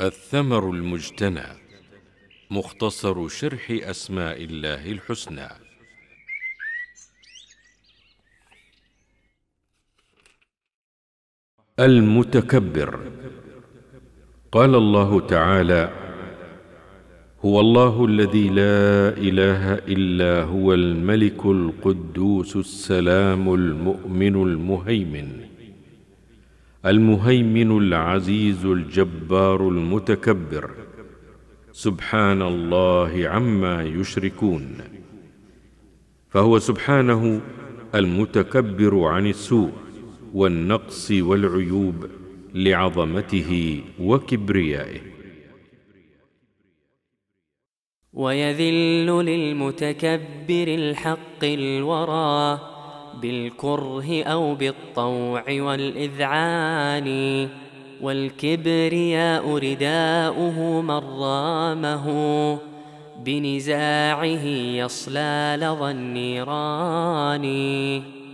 الثمر المجتنى مختصر شرح أسماء الله الحسنى المتكبر قال الله تعالى هو الله الذي لا إله إلا هو الملك القدوس السلام المؤمن المهيمن المهيمن العزيز الجبار المتكبر سبحان الله عما يشركون فهو سبحانه المتكبر عن السوء والنقص والعيوب لعظمته وكبريائه ويذل للمتكبر الحق الورى بالكره أو بالطوع والإذعان والكبرياء رداؤه من رامه بنزاعه يصلى لظى النيران